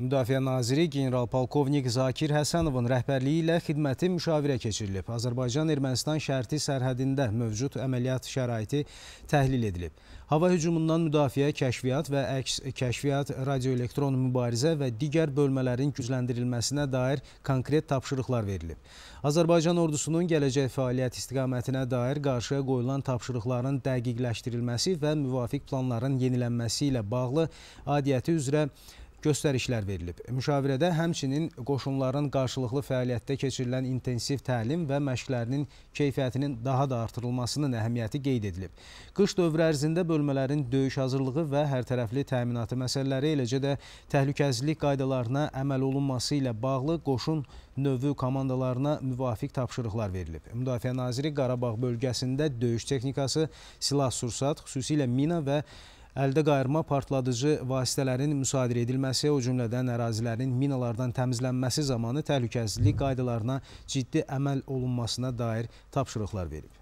Müdafiə naziri general-polkovnik Zakir Həsənovun rəhbərliyi ilə xidməti müşavirə keçirilib. Azərbaycan-Ermənistan şərti sərhədində mövcud əməliyyat şəraiti təhlil edilib. Hava hücumundan müdafiə, kəşfiyyat və əks kəşfiyyat, radioelektron mübarizə və digər bölmələrin gücləndirilməsinə dair konkret tapşırıqlar verilib. Azərbaycan ordusunun gələcək fəaliyyət istiqamətinə dair qarşıya qoyulan tapşırıqların dəqiqləşdirilməsi və müvafiq planların yenilənməsi ilə bağlı adiyyəti üzrə göstərişlər verilib. Müşavirədə həmçinin qoşunların qarşılıqlı fəaliyyətdə keçirilən intensiv təlim və məşqlərinin keyfiyyətinin daha da artırılmasının əhəmiyyəti qeyd edilib. Qış dövrü ərzində bölmələrin döyüş hazırlığı və hərtərəfli təminatı məsələləri, eləcə də təhlükəsizlik qaydalarına əməl olunması ilə bağlı qoşun növü komandalarına müvafiq tapşırıqlar verilib. Müdafiə Naziri Qarabağ bölgəsində döyüş texnikası, silah-sursat, xüsusilə mina və təhlükəsizlik Əldə qayırma partladıcı vasitələrin müsadirə edilməsi, o cümlədən ərazilərin minalardan təmizlənməsi zamanı təhlükəsizlik qaydalarına ciddi əməl olunmasına dair tapşırıqlar verib.